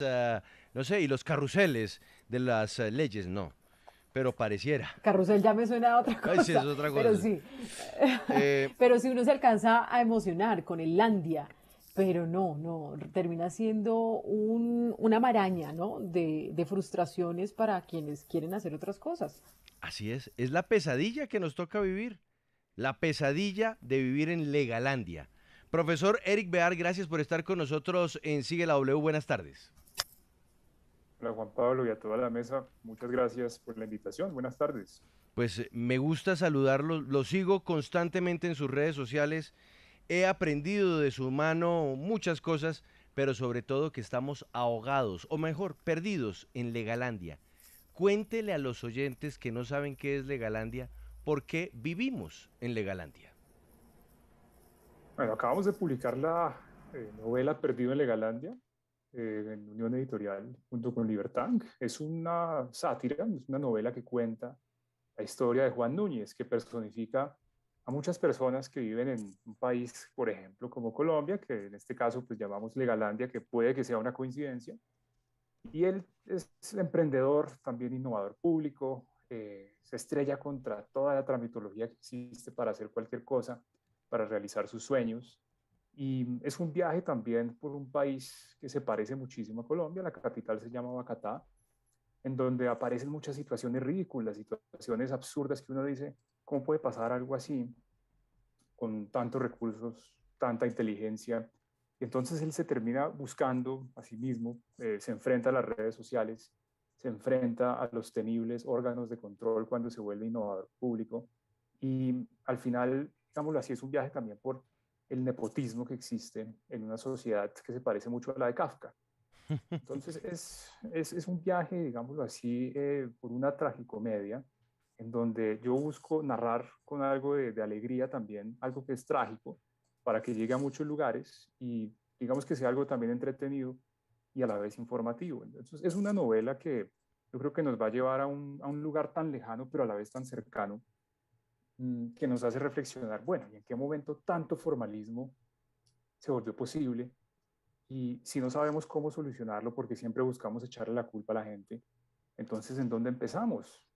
Ah, no sé, y los carruseles de las ah, leyes, no. Pero pareciera. Carrusel ya me suena a otra cosa. Pero sí. Eh, pero si uno se alcanza a emocionar con el Landia, pero no, no, termina siendo una maraña, ¿no? De, de frustraciones para quienes quieren hacer otras cosas. Así es, es la pesadilla que nos toca vivir. La pesadilla de vivir en Legalandia. Profesor Eric Bear, gracias por estar con nosotros en Sigue la W. Buenas tardes a Juan Pablo y a toda la mesa. Muchas gracias por la invitación. Buenas tardes. Pues eh, me gusta saludarlo, lo sigo constantemente en sus redes sociales. He aprendido de su mano muchas cosas, pero sobre todo que estamos ahogados, o mejor, perdidos en Legalandia. Cuéntele a los oyentes que no saben qué es Legalandia, por qué vivimos en Legalandia. Bueno, acabamos de publicar la eh, novela Perdido en Legalandia, eh, en Unión Editorial junto con Libertang. Es una sátira, es una novela que cuenta la historia de Juan Núñez, que personifica a muchas personas que viven en un país, por ejemplo, como Colombia, que en este caso pues llamamos Legalandia, que puede que sea una coincidencia. Y él es el emprendedor, también innovador público, eh, se estrella contra toda la tramitología que existe para hacer cualquier cosa, para realizar sus sueños. Y es un viaje también por un país que se parece muchísimo a Colombia, la capital se llama Bacatá, en donde aparecen muchas situaciones ridículas, situaciones absurdas que uno dice, ¿cómo puede pasar algo así con tantos recursos, tanta inteligencia? Y entonces él se termina buscando a sí mismo, eh, se enfrenta a las redes sociales, se enfrenta a los temibles órganos de control cuando se vuelve innovador público. Y al final, digámoslo así, es un viaje también por el nepotismo que existe en una sociedad que se parece mucho a la de Kafka. Entonces es, es, es un viaje, digámoslo así, eh, por una tragicomedia, en donde yo busco narrar con algo de, de, alegría también, algo que es trágico, para que llegue a muchos lugares y digamos que sea algo también entretenido y a la vez informativo. Entonces es una novela que yo creo que nos va a llevar a un, a un lugar tan lejano, pero a la vez tan cercano, Mm, que nos hace reflexionar, bueno, ¿y en qué momento tanto formalismo se volvió posible? Y si no sabemos cómo solucionarlo porque siempre buscamos echarle la culpa a la gente, entonces ¿en dónde empezamos?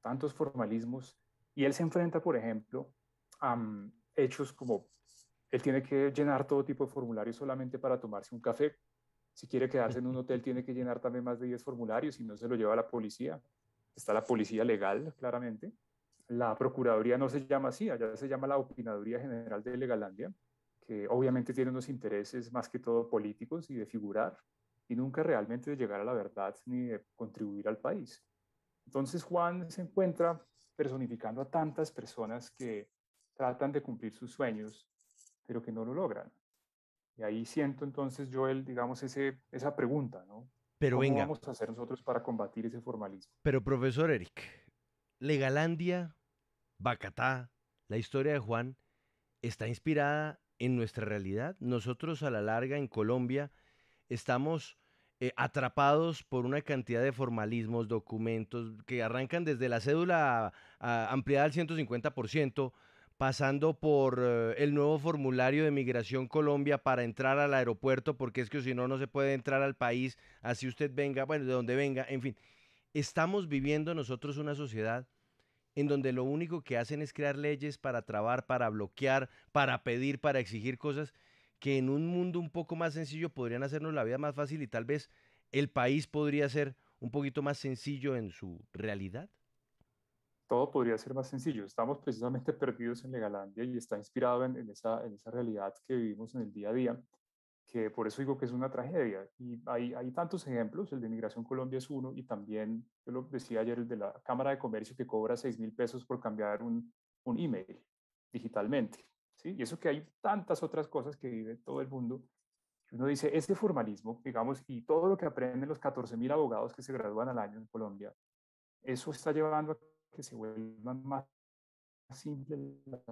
Tantos formalismos. Y él se enfrenta, por ejemplo, a mm, hechos como él tiene que llenar todo tipo de formularios solamente para tomarse un café. Si quiere quedarse en un hotel, tiene que llenar también más de 10 formularios y no se lo lleva a la policía. Está la policía legal, claramente. La Procuraduría no se llama así, allá se llama la Opinaduría General de Legalandia, que obviamente tiene unos intereses más que todo políticos y de figurar, y nunca realmente de llegar a la verdad ni de contribuir al país. Entonces Juan se encuentra personificando a tantas personas que tratan de cumplir sus sueños, pero que no lo logran. Y ahí siento entonces yo digamos, ese, esa pregunta, ¿no? Pero ¿Cómo vamos a hacer nosotros para combatir ese formalismo? Pero profesor Eric, Legalandia, Bacatá, la historia de Juan, está inspirada en nuestra realidad. Nosotros a la larga en Colombia estamos eh, atrapados por una cantidad de formalismos, documentos que arrancan desde la cédula ampliada al 150%, pasando por eh, el nuevo formulario de Migración Colombia para entrar al aeropuerto, porque es que si no, no se puede entrar al país, así usted venga, bueno, de donde venga, en fin. Estamos viviendo nosotros una sociedad en donde lo único que hacen es crear leyes para trabar, para bloquear, para pedir, para exigir cosas que en un mundo un poco más sencillo podrían hacernos la vida más fácil y tal vez el país podría ser un poquito más sencillo en su realidad? Todo podría ser más sencillo. Estamos precisamente perdidos en Legalandia y está inspirado en, en esa realidad que vivimos en el día a día que por eso digo que es una tragedia. Y hay, hay tantos ejemplos, el de Inmigración Colombia es uno, y también, yo lo decía ayer, el de la Cámara de Comercio que cobra 6 mil pesos por cambiar un, un email digitalmente. ¿sí? Y eso que hay tantas otras cosas que vive todo el mundo. Uno dice, este formalismo, digamos, y todo lo que aprenden los 14 mil abogados que se gradúan al año en Colombia, eso está llevando a que se vuelvan más simples las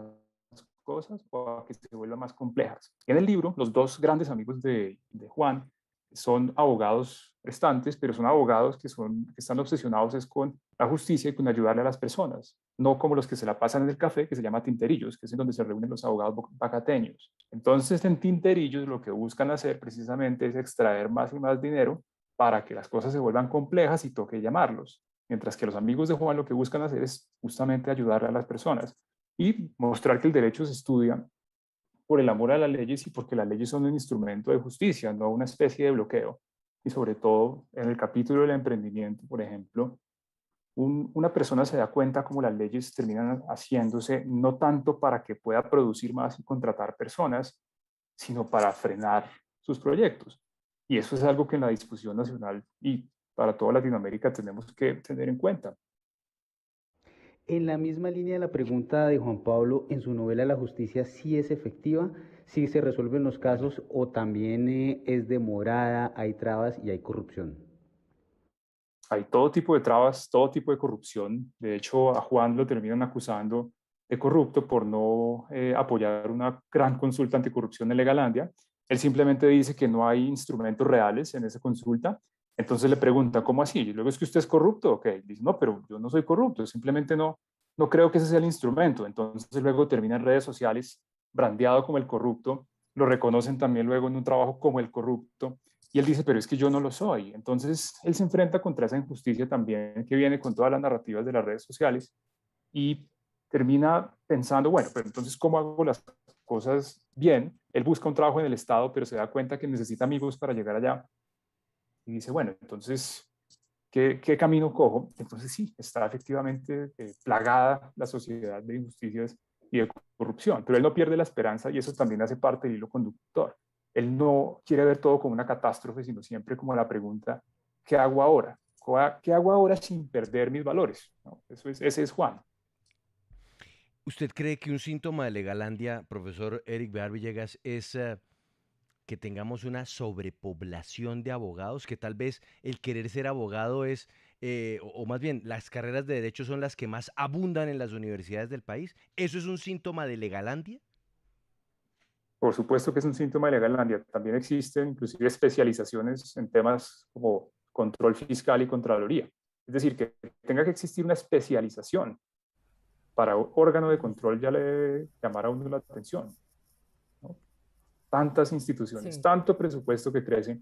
cosas o que se vuelvan más complejas. En el libro, los dos grandes amigos de, Juan son abogados restantes, pero son abogados que, son, que están obsesionados es con la justicia y con ayudarle a las personas, no como los que se la pasan en el café, que se llama Tinterillos, que es donde se reúnen los abogados bacateños. Entonces, en Tinterillos lo que buscan hacer precisamente es extraer más y más dinero para que las cosas se vuelvan complejas y toque llamarlos. Mientras que los amigos de Juan lo que buscan hacer es justamente ayudarle a las personas y mostrar que el derecho se estudia por el amor a las leyes y porque las leyes son un instrumento de justicia, no una especie de bloqueo. Y sobre todo en el capítulo del emprendimiento, por ejemplo, una persona se da cuenta como las leyes terminan haciéndose no tanto para que pueda producir más y contratar personas, sino para frenar sus proyectos. Y eso es algo que en la discusión nacional y para toda Latinoamérica tenemos que tener en cuenta. En la misma línea de la pregunta de Juan Pablo, en su novela La justicia ¿si es efectiva, si se resuelven los casos o también eh, es demorada, hay trabas y hay corrupción. Hay todo tipo de trabas, todo tipo de corrupción. De hecho, a Juan lo terminan acusando de corrupto por no eh, apoyar una gran consulta anticorrupción en Legalandia. Él simplemente dice que no hay instrumentos reales en esa consulta entonces le pregunta, ¿cómo así? Y luego es que usted es corrupto, ok. Dice, no, pero yo no soy corrupto, simplemente no, no creo que ese sea el instrumento. Entonces luego termina en redes sociales, brandeado como el corrupto, lo reconocen también luego en un trabajo como el corrupto. Y él dice, pero es que yo no lo soy. Entonces él se enfrenta contra esa injusticia también que viene con todas las narrativas de las redes sociales y termina pensando, bueno, pero entonces, ¿cómo hago las cosas bien? Él busca un trabajo en el Estado, pero se da cuenta que necesita amigos para llegar allá y dice, bueno, entonces, ¿qué, camino cojo? Entonces sí, está efectivamente eh, plagada la sociedad de injusticias y de corrupción, pero él no pierde la esperanza y eso también hace parte del hilo conductor. Él no quiere ver todo como una catástrofe, sino siempre como la pregunta, ¿qué hago ahora? ¿Qué hago ahora sin perder mis valores? Eso es, ese es Juan. ¿Usted cree que un síntoma de Legalandia, profesor Eric Bear Villegas, es... Eh, que tengamos una sobrepoblación de abogados, que tal vez el querer ser abogado es, eh, o, más bien las carreras de derecho son las que más abundan en las universidades del país. ¿Eso es un síntoma de legalandia? Por supuesto que es un síntoma de legalandia. También existen inclusive especializaciones en temas como control fiscal y contraloría. Es decir, que tenga que existir una especialización para órgano de control ya le llamará a uno la atención tantas instituciones, tanto presupuesto que crece,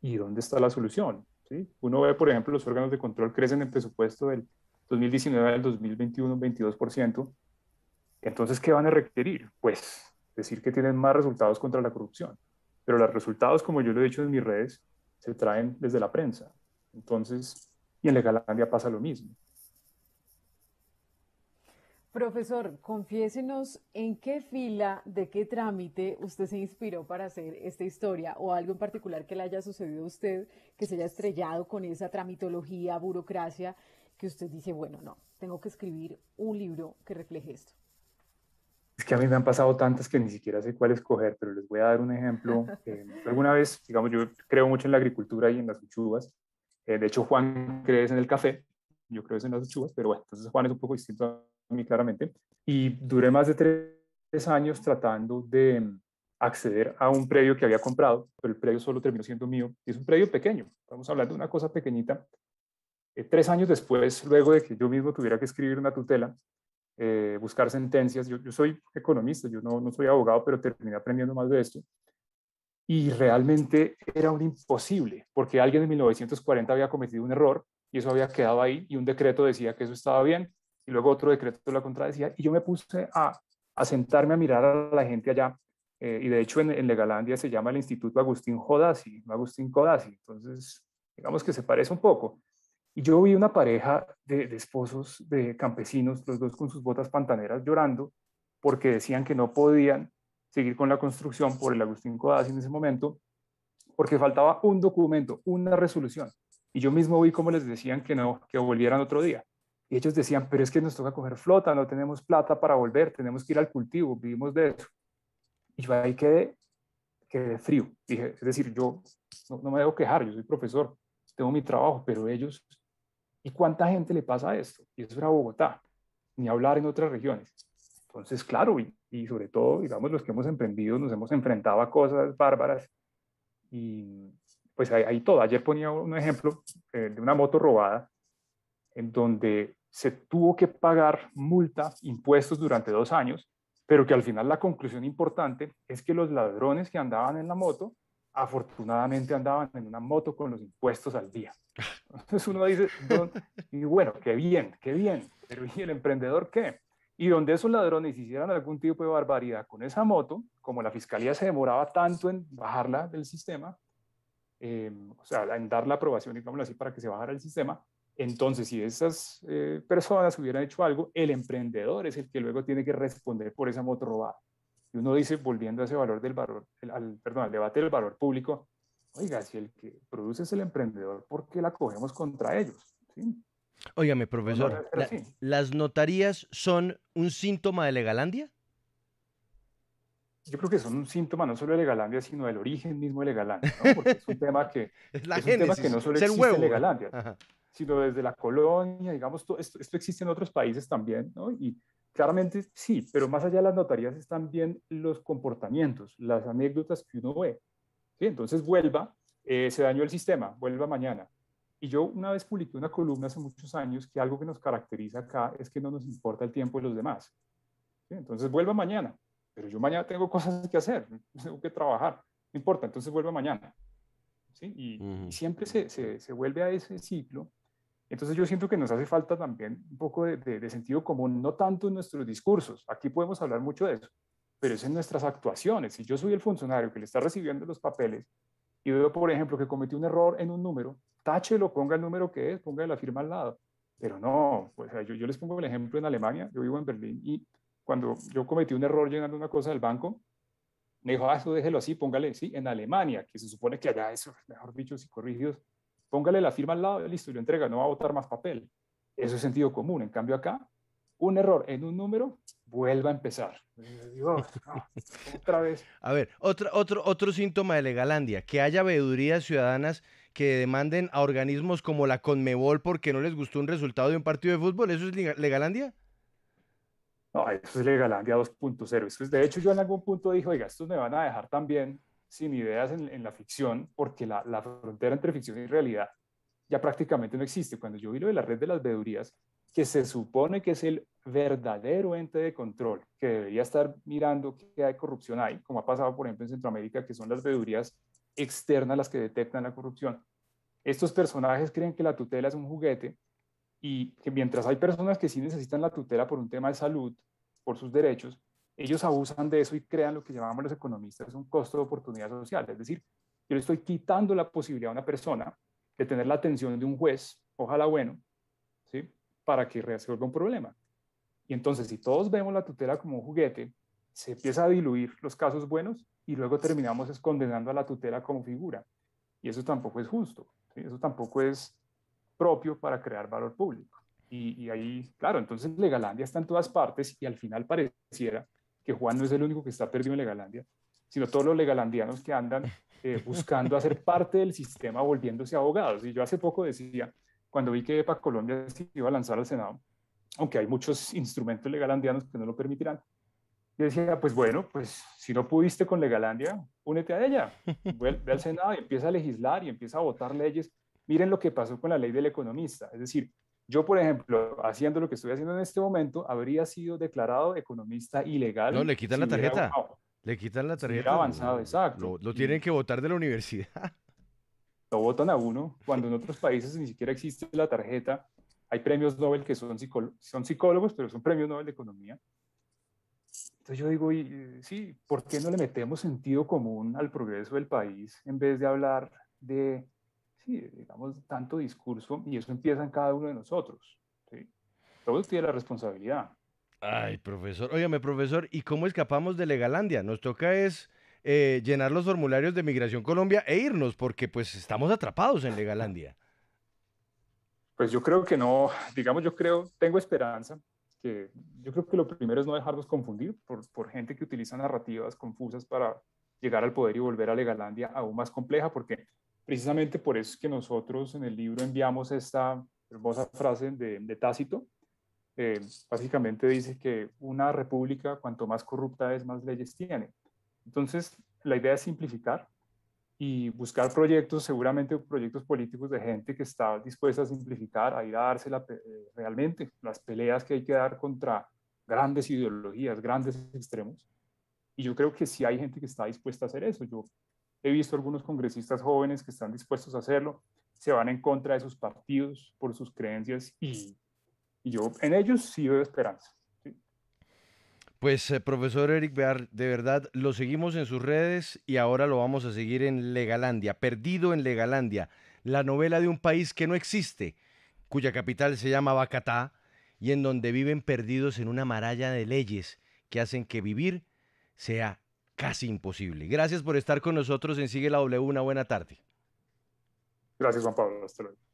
¿y dónde está la solución? ¿Sí? Uno ve, por ejemplo, los órganos de control crecen en presupuesto del 2019 al 2021 un 22%. Entonces, ¿qué van a requerir? Pues decir que tienen más resultados contra la corrupción. Pero los resultados, como yo lo he dicho en mis redes, se traen desde la prensa. Entonces, y en Legalandia pasa lo mismo. Profesor, confiésenos en qué fila, de qué trámite usted se inspiró para hacer esta historia o algo en particular que le haya sucedido a usted, que se haya estrellado con esa tramitología, burocracia, que usted dice, bueno, no, tengo que escribir un libro que refleje esto. Es que a mí me han pasado tantas que ni siquiera sé cuál escoger, pero les voy a dar un ejemplo. Eh, alguna vez, digamos, yo creo mucho en la agricultura y en las uchuvas. Eh, de hecho, Juan cree en el café, yo creo en las uchuvas, pero bueno, entonces Juan es un poco distinto mí claramente, y duré más de tres años tratando de mm, acceder a un predio que había comprado, pero el predio solo terminó siendo mío, y es un predio pequeño, estamos hablando de una cosa pequeñita. Eh, tres años después, luego de que yo mismo tuviera que escribir una tutela, eh, buscar sentencias, yo, yo, soy economista, yo no, no soy abogado, pero terminé aprendiendo más de esto, y realmente era un imposible, porque alguien en 1940 había cometido un error y eso había quedado ahí y un decreto decía que eso estaba bien y luego otro decreto la contradecía, y yo me puse a, sentarme a mirar a la gente allá, eh, y de hecho en, Legalandia se llama el Instituto Agustín Jodasi, Agustín Codazzi, entonces digamos que se parece un poco. Y yo vi una pareja de, esposos, de campesinos, los dos con sus botas pantaneras llorando, porque decían que no podían seguir con la construcción por el Agustín Codazzi en ese momento, porque faltaba un documento, una resolución. Y yo mismo vi cómo les decían que no, que volvieran otro día. Y ellos decían, pero es que nos toca coger flota, no tenemos plata para volver, tenemos que ir al cultivo, vivimos de eso. Y yo ahí quedé, quedé frío. Dije, es decir, yo no, me debo quejar, yo soy profesor, tengo mi trabajo, pero ellos, ¿y cuánta gente le pasa esto? Y eso era Bogotá, ni hablar en otras regiones. Entonces, claro, y, sobre todo, digamos, los que hemos emprendido nos hemos enfrentado a cosas bárbaras y pues ahí, todo. Ayer ponía un ejemplo eh, de una moto robada en donde se tuvo que pagar multa, impuestos durante dos años, pero que al final la conclusión importante es que los ladrones que andaban en la moto, afortunadamente andaban en una moto con los impuestos al día. Entonces uno dice, y bueno, qué bien, qué bien, pero ¿y el emprendedor qué? Y donde esos ladrones hicieran algún tipo de barbaridad con esa moto, como la fiscalía se demoraba tanto en bajarla del sistema, eh, o sea, en dar la aprobación, digamos así, para que se bajara el sistema, entonces, si esas eh, personas hubieran hecho algo, el emprendedor es el que luego tiene que responder por esa moto robada. Y uno dice, volviendo a ese valor del al, perdón, debate del valor público, oiga, si el que produce es el emprendedor, ¿por qué la cogemos contra ellos? ¿Sí? Óigame, profesor, ¿las notarías son un síntoma de Legalandia? Yo creo que son un síntoma no solo de Legalandia, sino del origen mismo de Legalandia, Porque es un tema que, la que no solo existe en Legalandia sino desde la colonia, digamos, esto, existe en otros países también, ¿no? Y claramente sí, pero más allá de las notarías están bien los comportamientos, las anécdotas que uno ve. ¿sí? Entonces vuelva, eh, se dañó el sistema, vuelva mañana. Y yo una vez publiqué una columna hace muchos años que algo que nos caracteriza acá es que no nos importa el tiempo de los demás. Entonces vuelva mañana, pero yo mañana tengo cosas que hacer, tengo que trabajar, no importa, entonces vuelva mañana. ¿sí? Y, siempre se, se vuelve a ese ciclo entonces yo siento que nos hace falta también un poco de, sentido común, no tanto en nuestros discursos, aquí podemos hablar mucho de eso, pero es en nuestras actuaciones. Si yo soy el funcionario que le está recibiendo los papeles y veo, por ejemplo, que cometí un error en un número, táchelo, ponga el número que es, ponga la firma al lado. Pero no, pues, yo, yo les pongo el ejemplo en Alemania, yo vivo en Berlín y cuando yo cometí un error llenando una cosa del banco, me dijo, ah, eso déjelo así, póngale, sí, en Alemania, que se supone que allá eso, mejor dicho, si corrigidos, póngale la firma al lado, listo, y lo entrega, no va a votar más papel. Eso es sentido común. En cambio acá, un error en un número, vuelva a empezar. otra vez. A ver, otro, otro, otro síntoma de Legalandia, que haya veedurías ciudadanas que demanden a organismos como la Conmebol porque no les gustó un resultado de un partido de fútbol. ¿Eso es Legalandia? No, eso es Legalandia 2.0. de hecho, yo en algún punto dije, oiga, estos me van a dejar también sin ideas en, la ficción, porque la, frontera entre ficción y realidad ya prácticamente no existe. Cuando yo vi lo de la red de las veedurías, que se supone que es el verdadero ente de control, que debería estar mirando qué hay corrupción hay, como ha pasado, por ejemplo, en Centroamérica, que son las veedurías externas las que detectan la corrupción. Estos personajes creen que la tutela es un juguete y que mientras hay personas que sí necesitan la tutela por un tema de salud, por sus derechos, ellos abusan de eso y crean lo que llamamos los economistas un costo de oportunidad social. Es decir, yo le estoy quitando la posibilidad a una persona de tener la atención de un juez, ojalá bueno, ¿sí? para que resuelva un problema. Y entonces, si todos vemos la tutela como un juguete, se empieza a diluir los casos buenos y luego terminamos condenando a la tutela como figura. Y eso tampoco es justo, eso tampoco es propio para crear valor público. Y, y, ahí, claro, entonces Legalandia está en todas partes y al final pareciera que Juan no es el único que está perdido en Legalandia, sino todos los legalandianos que andan eh, buscando hacer parte del sistema volviéndose abogados. Y yo hace poco decía, cuando vi que EPA Colombia se iba a lanzar al Senado, aunque hay muchos instrumentos legalandianos que no lo permitirán, yo decía, pues bueno, pues si no pudiste con Legalandia, únete a ella, vuelve al Senado y empieza a legislar y empieza a votar leyes. Miren lo que pasó con la ley del economista, es decir, yo, por ejemplo, haciendo lo que estoy haciendo en este momento, habría sido declarado economista ilegal. No, le quitan la tarjeta. le quitan la tarjeta. Si avanzado, exacto. Lo, tienen que votar de la universidad. Lo votan a uno, cuando en otros países ni siquiera existe la tarjeta. Hay premios Nobel que son, son psicólogos, pero son premios Nobel de Economía. Entonces yo digo, eh, sí, ¿por qué no le metemos sentido común al progreso del país en vez de hablar de digamos, tanto discurso y eso empieza en cada uno de nosotros. ¿sí? Todo tiene la responsabilidad. Ay, profesor, óyeme, profesor, ¿y cómo escapamos de Legalandia? Nos toca es eh, llenar los formularios de Migración Colombia e irnos, porque pues estamos atrapados en Legalandia. Pues yo creo que no, digamos, yo creo, tengo esperanza, que yo creo que lo primero es no dejarnos confundir por, por gente que utiliza narrativas confusas para llegar al poder y volver a Legalandia aún más compleja, porque Precisamente por eso es que nosotros en el libro enviamos esta hermosa frase de, Tácito. básicamente dice que una república, cuanto más corrupta es, más leyes tiene. Entonces, la idea es simplificar y buscar proyectos, seguramente proyectos políticos de gente que está dispuesta a simplificar, a ir a dársela eh, realmente, las peleas que hay que dar contra grandes ideologías, grandes extremos. Y yo creo que sí hay gente que está dispuesta a hacer eso. Yo He visto algunos congresistas jóvenes que están dispuestos a hacerlo, se van en contra de sus partidos por sus creencias y, yo en ellos sí veo esperanza. Pues eh, profesor Eric Bear, de verdad lo seguimos en sus redes y ahora lo vamos a seguir en Legalandia, Perdido en Legalandia, la novela de un país que no existe, cuya capital se llama Bacatá y en donde viven perdidos en una maralla de leyes que hacen que vivir sea casi imposible. Gracias por estar con nosotros en Sigue la W. Una buena tarde. Gracias, Juan Pablo. Hasta luego.